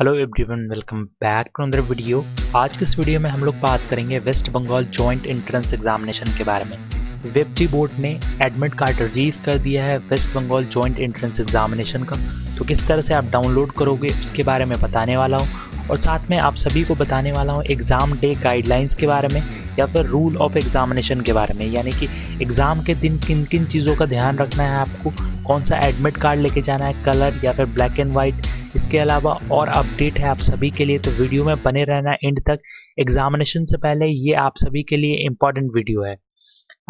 hello everyone welcome back to another video आज के इस वीडियो में हम लोग बात करेंगे west Bengal joint entrance examination के बारे में वेब जी बोर्ड ने एडमिट कार्ड रिलीज कर दिया है west Bengal joint entrance examination का तो किस तरह से आप डाउनलोड करोगे उसके बारे में बताने वाला हूँ और साथ में आप सभी को बताने वाला हूँ एग्ज़ाम डे गाइडलाइंस के बारे में या फिर रूल ऑफ एग्जामिनेशन के बारे में यानी कि एग्ज़ाम के दिन किन किन चीज़ों का ध्यान रखना है आपको कौन सा एडमिट कार्ड लेके जाना है कलर या फिर ब्लैक एंड वाइट इसके अलावा और अपडेट है आप सभी के लिए तो वीडियो में बने रहना एंड तक एग्जामिनेशन से पहले ये आप सभी के लिए इम्पॉर्टेंट वीडियो है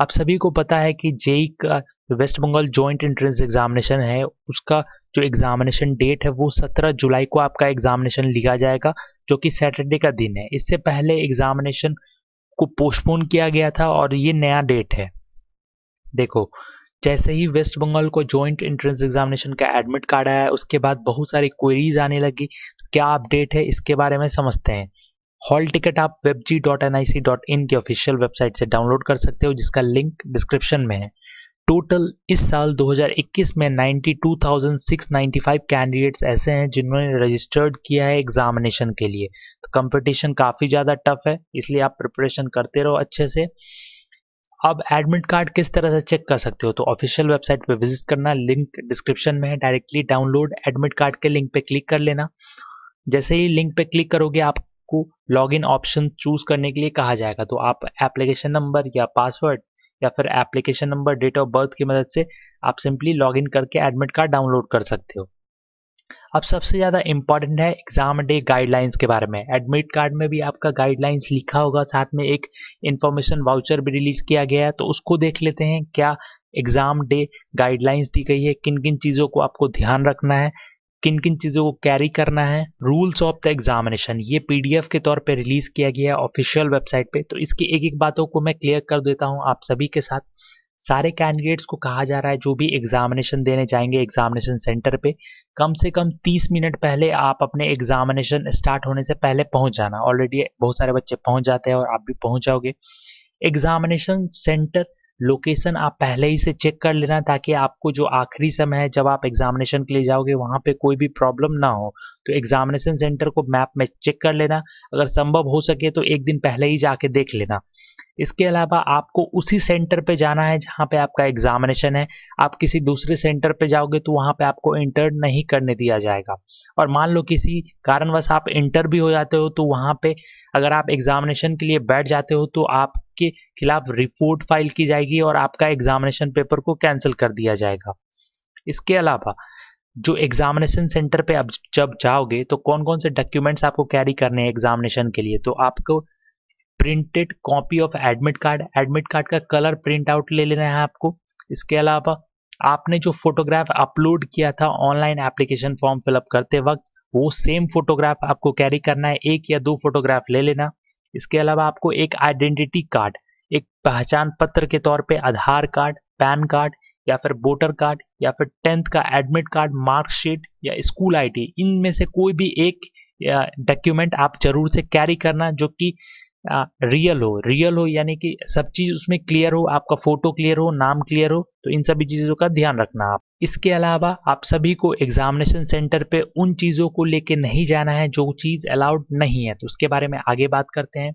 आप सभी को पता है कि जेई e e का west Bengal joint entrance examination है उसका जो एग्जामिनेशन डेट है वो 17 जुलाई को आपका एग्जामिनेशन लिया जाएगा जो कि सैटरडे का दिन है इससे पहले एग्जामिनेशन को पोस्टपोन किया गया था और ये नया डेट है देखो जैसे ही वेस्ट बंगाल को जॉइंट एंट्रेंस एग्जामिनेशन का एडमिट कार्ड आया उसके बाद बहुत सारी क्वेरीज आने लगी तो क्या अपडेट है इसके बारे में समझते हैं हॉल टिकट आप web JEE dot N I C dot in की ऑफिशियल वेबसाइट से डाउनलोड कर सकते हो जिसका लिंक डिस्क्रिप्शन में है टोटल इस साल 2021 में 92,695 कैंडिडेट्स ऐसे हैं जिन्होंने रजिस्टर्ड किया है एग्जामिनेशन के लिए तो कंपटीशन काफ़ी ज़्यादा टफ है इसलिए आप प्रिपरेशन करते रहो अच्छे से अब एडमिट कार्ड किस तरह से चेक कर सकते हो तो ऑफिशियल वेबसाइट पे विजिट करना लिंक डिस्क्रिप्शन में है डायरेक्टली डाउनलोड एडमिट कार्ड के लिंक पे क्लिक कर लेना जैसे ही लिंक पे क्लिक करोगे आपको लॉगिन ऑप्शन चूज करने के लिए कहा जाएगा तो आप एप्लीकेशन नंबर या पासवर्ड या फिर application number date of birth की मदद से आप सिंपली इन करके एडमिट कार्ड डाउनलोड कर सकते हो अब सबसे ज़्यादा इम्पॉर्टेंट है एग्ज़ाम डे गाइडलाइंस के बारे में एडमिट कार्ड में भी आपका गाइडलाइंस लिखा होगा साथ में एक इन्फॉर्मेशन वाउचर भी रिलीज़ किया गया है तो उसको देख लेते हैं क्या एग्ज़ाम डे गाइडलाइंस दी गई है किन किन चीज़ों को आपको ध्यान रखना है किन किन चीज़ों को कैरी करना है रूल्स ऑफ द एग्जामिनेशन ये पी के तौर पर रिलीज़ किया गया है ऑफिशियल वेबसाइट पे तो इसकी एक एक बातों को मैं क्लियर कर देता हूँ आप सभी के साथ सारे कैंडिडेट्स को कहा जा रहा है जो भी एग्जामिनेशन देने जाएंगे एग्जामिनेशन सेंटर पे कम से कम 30 मिनट पहले आप अपने एग्जामिनेशन स्टार्ट होने से पहले पहुंच जाना ऑलरेडी बहुत सारे बच्चे पहुंच जाते हैं और आप भी पहुंच जाओगे एग्जामिनेशन सेंटर लोकेशन आप पहले ही से चेक कर लेना ताकि आपको जो आखिरी समय है जब आप एग्जामिनेशन के लिए जाओगे वहां पे कोई भी प्रॉब्लम ना हो तो एग्जामिनेशन सेंटर को मैप में चेक कर लेना अगर संभव हो सके तो एक दिन पहले ही जाके देख लेना इसके अलावा आपको उसी सेंटर पे जाना है जहाँ पे आपका एग्जामिनेशन है आप किसी दूसरे सेंटर पे जाओगे तो वहाँ पे आपको इंटर नहीं करने दिया जाएगा और मान लो किसी कारणवश आप इंटर भी हो जाते हो तो वहाँ पे अगर आप एग्जामिनेशन के लिए बैठ जाते हो तो आपके खिलाफ रिपोर्ट फाइल की जाएगी और आपका एग्जामिनेशन पेपर को कैंसिल कर दिया जाएगा इसके अलावा जो एग्जामिनेशन सेंटर पे अब जब जाओगे तो कौन कौन से डॉक्यूमेंट्स आपको कैरी करने हैं एग्जामिनेशन के लिए तो आपको printed copy of admit card admit card का कलर प्रिंट आउट ले लेना है आपको इसके अलावा आपने जो फोटोग्राफ अपलोड किया था ऑनलाइन एप्लीकेशन फॉर्म फिलअप करते वक्त वो सेम फोटोग्राफ आपको कैरी करना है एक या दो फोटोग्राफ ले लेना इसके अलावा आपको एक आइडेंटिटी कार्ड एक पहचान पत्र के तौर पे आधार कार्ड पैन कार्ड या फिर वोटर कार्ड या फिर टेंथ का एडमिट कार्ड मार्कशीट या स्कूल आईडी इनमें से कोई भी एक डॉक्यूमेंट आप जरूर से कैरी करना जो कि रियल हो रियल हो यानी कि सब चीज उसमें क्लियर हो आपका फोटो क्लियर हो नाम क्लियर हो तो इन सभी चीजों का ध्यान रखना आप इसके अलावा आप सभी को एग्जामिनेशन सेंटर पे उन चीजों को लेके नहीं जाना है जो चीज अलाउड नहीं है तो उसके बारे में आगे बात करते हैं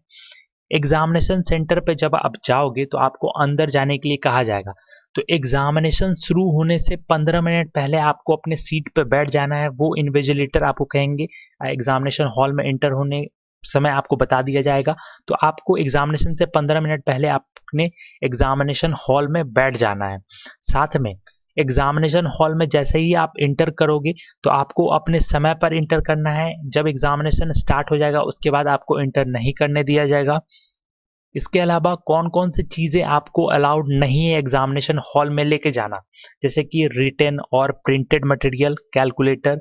एग्जामिनेशन सेंटर पे जब आप जाओगे तो आपको अंदर जाने के लिए कहा जाएगा तो एग्जामिनेशन शुरू होने से पंद्रह मिनट पहले आपको अपने सीट पे बैठ जाना है वो इन्वेजिलेटर आपको कहेंगे एग्जामिनेशन हॉल में एंटर होने समय आपको बता दिया जाएगा तो आपको एग्जामिनेशन से पंद्रह मिनट पहले आपने एग्जामिनेशन हॉल में बैठ जाना है साथ में एग्जामिनेशन हॉल में जैसे ही आप इंटर करोगे तो आपको अपने समय पर इंटर करना है जब एग्जामिनेशन स्टार्ट हो जाएगा उसके बाद आपको इंटर नहीं करने दिया जाएगा इसके अलावा कौन कौन सी चीज़ें आपको अलाउड नहीं है एग्जामिनेशन हॉल में लेके जाना जैसे कि रिटर्न और printed material calculator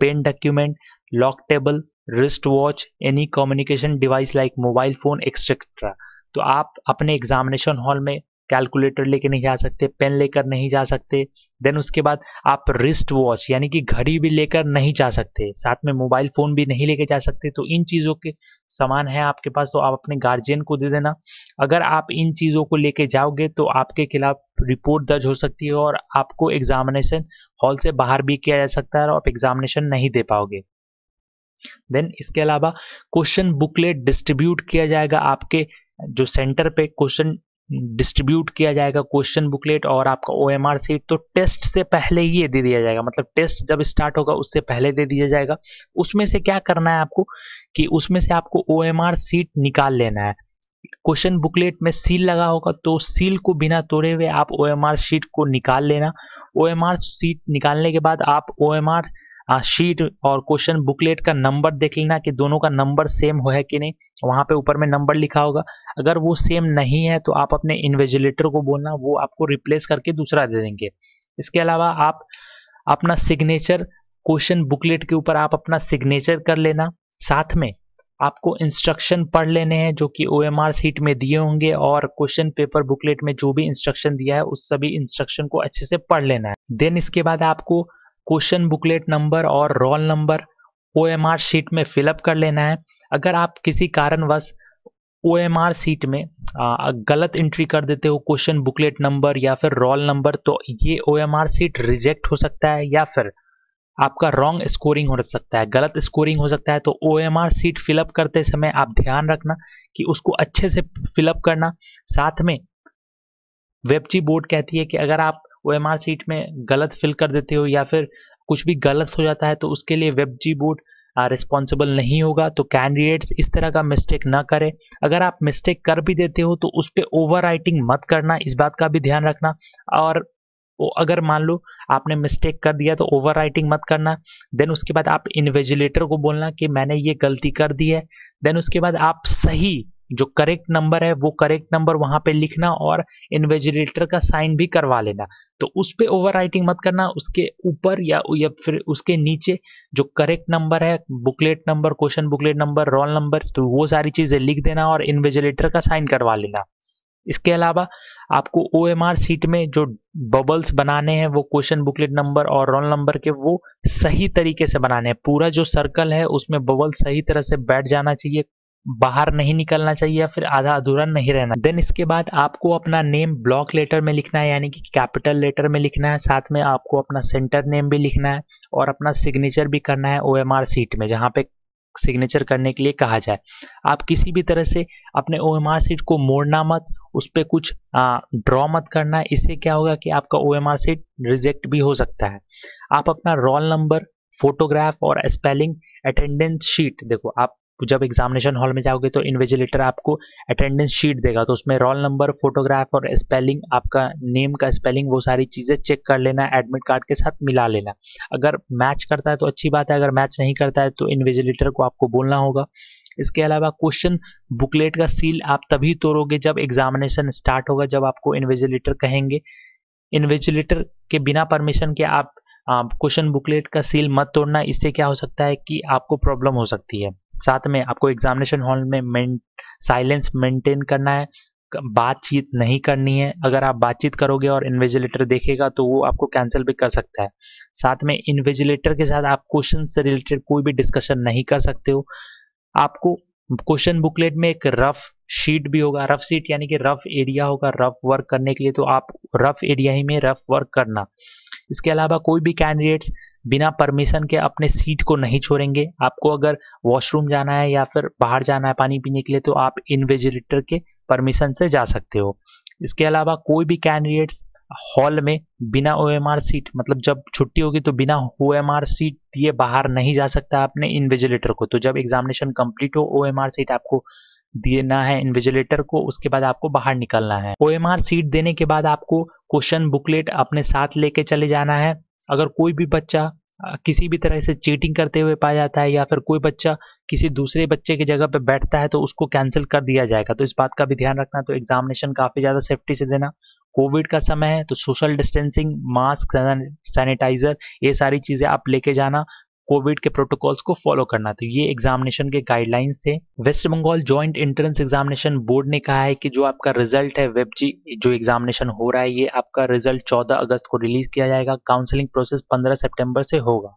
pen document log table wrist watch any communication device like mobile phone etcetera तो आप अपने एग्जामिनेशन हॉल में कैलकुलेटर लेके नहीं जा सकते पेन लेकर नहीं जा सकते देन उसके बाद आप रिस्ट वॉच यानी कि घड़ी भी लेकर नहीं जा सकते साथ में मोबाइल फ़ोन भी नहीं लेके जा सकते तो इन चीज़ों के सामान है आपके पास तो आप अपने गार्जियन को दे देना अगर आप इन चीज़ों को लेके जाओगे तो आपके खिलाफ रिपोर्ट दर्ज हो सकती है और आपको एग्जामिनेशन हॉल से बाहर भी किया जा सकता है और आप एग्जामिनेशन नहीं दे पाओगे देन इसके अलावा क्वेश्चन बुकलेट डिस्ट्रीब्यूट किया जाएगा आपके जो सेंटर पे क्वेश्चन डिस्ट्रीब्यूट किया जाएगा क्वेश्चन बुकलेट और आपका ओ एम आर सीट तो टेस्ट से पहले ही ये दे दिया जाएगा मतलब टेस्ट जब स्टार्ट होगा उससे पहले दे दिया जाएगा उसमें से क्या करना है आपको कि उसमें से आपको ओ एम आर सीट निकाल लेना है क्वेश्चन बुकलेट में सील लगा होगा तो सील को बिना तोड़े हुए आप ओ एम आर सीट को निकाल लेना ओ एम आर सीट निकालने के बाद आप ओ एम आर शीट और क्वेश्चन बुकलेट का नंबर देख लेना कि दोनों का नंबर सेम हो है कि नहीं वहाँ पे ऊपर में नंबर लिखा होगा अगर वो सेम नहीं है तो आप अपने इन्वेजिलेटर को बोलना वो आपको रिप्लेस करके दूसरा दे देंगे इसके अलावा आप अपना सिग्नेचर क्वेश्चन बुकलेट के ऊपर आप अपना सिग्नेचर कर लेना साथ में आपको इंस्ट्रक्शन पढ़ लेने हैं जो कि ओ एम आर सीट में दिए होंगे और क्वेश्चन पेपर बुकलेट में जो भी इंस्ट्रक्शन दिया है उस सभी इंस्ट्रक्शन को अच्छे से पढ़ लेना है देन इसके बाद आपको क्वेश्चन बुकलेट नंबर और रोल नंबर ओ शीट में फिलअप कर लेना है अगर आप किसी कारणवश ओ सीट में गलत एंट्री कर देते हो क्वेश्चन बुकलेट नंबर या फिर रोल नंबर तो ये ओ सीट रिजेक्ट हो सकता है या फिर आपका रॉन्ग स्कोरिंग हो सकता है गलत स्कोरिंग हो सकता है तो O M R sheet fill up करते समय आप ध्यान रखना कि उसको अच्छे से फिलअप करना साथ में वेबची बोर्ड कहती है कि अगर आप ओ एम सीट में गलत फिल कर देते हो या फिर कुछ भी गलत हो जाता है तो उसके लिए वेब जी बोर्ड रिस्पॉन्सिबल नहीं होगा तो कैंडिडेट्स इस तरह का मिस्टेक ना करें अगर आप मिस्टेक कर भी देते हो तो उस पर ओवर मत करना इस बात का भी ध्यान रखना और अगर मान लो आपने मिस्टेक कर दिया तो ओवर मत करना देन उसके बाद आप इन्वेजिलेटर को बोलना कि मैंने ये गलती कर दी है देन उसके बाद आप सही जो करेक्ट नंबर है वो करेक्ट नंबर वहां पे लिखना और इन्वेजिलेटर का साइन भी करवा लेना तो उस पर ओवर मत करना उसके ऊपर या, या फिर उसके नीचे जो करेक्ट नंबर है booklet number question booklet number roll number तो वो सारी चीज़ें लिख देना और इन्वेजिलेटर का साइन करवा लेना इसके अलावा आपको ओ एम आर सीट में जो बबल्स बनाने हैं वो क्वेश्चन बुकलेट नंबर और रोल नंबर के वो सही तरीके से बनाने हैं पूरा जो सर्कल है उसमें बबल सही तरह से बैठ जाना चाहिए बाहर नहीं निकलना चाहिए या फिर आधा अधूरा नहीं रहना देन इसके बाद आपको अपना नेम ब्लॉक लेटर में लिखना है यानी कि कैपिटल लेटर में लिखना है साथ में आपको अपना सेंटर नेम भी लिखना है और अपना सिग्नेचर भी करना है ओ सीट में जहाँ पे सिग्नेचर करने के लिए कहा जाए आप किसी भी तरह से अपने ओ सीट को मोड़ना मत उस पर कुछ ड्रॉ मत करना है इससे क्या होगा कि आपका ओ सीट रिजेक्ट भी हो सकता है आप अपना रोल नंबर फोटोग्राफ और स्पेलिंग अटेंडेंस शीट देखो आप जब एग्जामिनेशन हॉल में जाओगे तो इन्वेजिलेटर आपको अटेंडेंस शीट देगा तो उसमें रोल नंबर फोटोग्राफ और स्पेलिंग आपका नेम का स्पेलिंग वो सारी चीज़ें चेक कर लेना एडमिट कार्ड के साथ मिला लेना अगर मैच करता है तो अच्छी बात है अगर मैच नहीं करता है तो इन्वेजिलेटर को आपको बोलना होगा इसके अलावा क्वेश्चन बुकलेट का सील आप तभी तोड़ोगे जब एग्जामिनेशन स्टार्ट होगा जब आपको इन्वेजिलेटर कहेंगे इन्वेजिलेटर के बिना परमिशन के आप क्वेश्चन बुकलेट का सील मत तोड़ना इससे क्या हो सकता है कि आपको प्रॉब्लम हो सकती है साथ में आपको एग्जामिनेशन हॉल में साइलेंस मेंटेन करना है बातचीत नहीं करनी है अगर आप बातचीत करोगे और इन्वेजिलेटर देखेगा तो वो आपको कैंसिल भी कर सकता है साथ में इन्वेजिलेटर के साथ आप क्वेश्चन से रिलेटेड कोई भी डिस्कशन नहीं कर सकते हो आपको क्वेश्चन बुकलेट में एक रफ शीट भी होगा रफ शीट यानी कि रफ एरिया होगा रफ वर्क करने के लिए तो आप रफ एरिया ही में रफ वर्क करना इसके अलावा कोई भी कैंडिडेट्स बिना परमिशन के अपने सीट को नहीं छोड़ेंगे आपको अगर वॉशरूम जाना है या फिर बाहर जाना है पानी पीने के लिए तो आप इन्वेजिलेटर के परमिशन से जा सकते हो इसके अलावा कोई भी कैंडिडेट्स हॉल में बिना ओ सीट मतलब जब छुट्टी होगी तो बिना ओ सीट दिए बाहर नहीं जा सकता अपने इन्वेजिलेटर को तो जब एग्जामिनेशन कंप्लीट हो ओ सीट आपको देना है इन्विजिलेटर को उसके बाद आपको बाहर निकलना है ओ सीट देने के बाद आपको क्वेश्चन बुकलेट अपने साथ लेके चले जाना है अगर कोई भी बच्चा किसी भी तरह से चीटिंग करते हुए पाया जाता है या फिर कोई बच्चा किसी दूसरे बच्चे की जगह पे बैठता है तो उसको कैंसिल कर दिया जाएगा तो इस बात का भी ध्यान रखना तो एग्जामिनेशन काफ़ी ज़्यादा सेफ्टी से देना कोविड का समय है तो सोशल डिस्टेंसिंग मास्क सैनिटाइजर ये सारी चीज़ें आप लेके जाना कोविड के प्रोटोकॉल्स को फॉलो करना तो ये एग्जामिनेशन के गाइडलाइंस थे west Bengal joint entrance examination board ने कहा है कि जो आपका रिजल्ट है वेब जी जो एग्जामिनेशन हो रहा है ये आपका रिजल्ट 14 अगस्त को रिलीज किया जाएगा काउंसलिंग प्रोसेस 15 सितंबर से होगा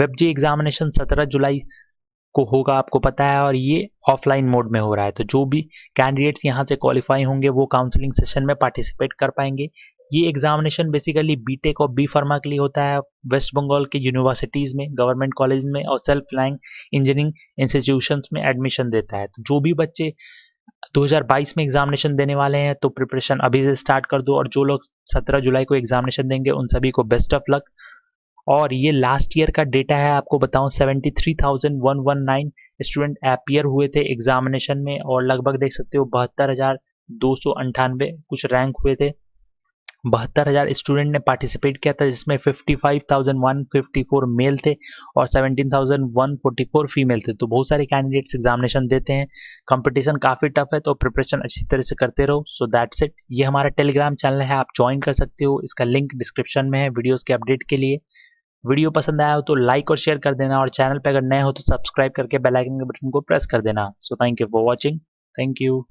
वेब जी एग्जामिनेशन 17 जुलाई को होगा आपको पता है और ये ऑफलाइन मोड में हो रहा है तो जो भी कैंडिडेट्स यहाँ से क्वालिफाई होंगे वो काउंसलिंग सेशन में पार्टिसिपेट कर पाएंगे ये एग्जामिनेशन बेसिकली बीटेक और बी फार्मा के लिए होता है वेस्ट बंगाल के यूनिवर्सिटीज़ में गवर्नमेंट कॉलेज में और सेल्फ लाइंग इंजीनियरिंग इंस्टीट्यूशन में एडमिशन देता है तो जो भी बच्चे 2022 में एग्जामिनेशन देने वाले हैं तो प्रिपरेशन अभी से स्टार्ट कर दो और जो लोग 17 जुलाई को एग्जामिनेशन देंगे उन सभी को बेस्ट ऑफ लक और ये लास्ट ईयर का डेटा है आपको बताऊं 73,119 स्टूडेंट अपियर हुए थे एग्जामिनेशन में और लगभग देख सकते हो बहत्तर कुछ रैंक हुए थे बहत्तर हज़ार स्टूडेंट ने पार्टिसिपेट किया था जिसमें 55,154 मेल थे और 17,144 फीमेल थे तो बहुत सारे कैंडिडेट्स एग्जामिनेशन देते हैं कंपटीशन काफ़ी टफ है तो प्रिपरेशन अच्छी तरह से करते रहो सो दैट्स इट ये हमारा टेलीग्राम चैनल है आप ज्वाइन कर सकते हो इसका लिंक डिस्क्रिप्शन में है वीडियोज़ के अपडेट के लिए वीडियो पसंद आया हो तो लाइक और शेयर कर देना और चैनल पर अगर नए हो तो सब्सक्राइब करके बेलाइकन के बटन को प्रेस कर देना so thank you for watching thank you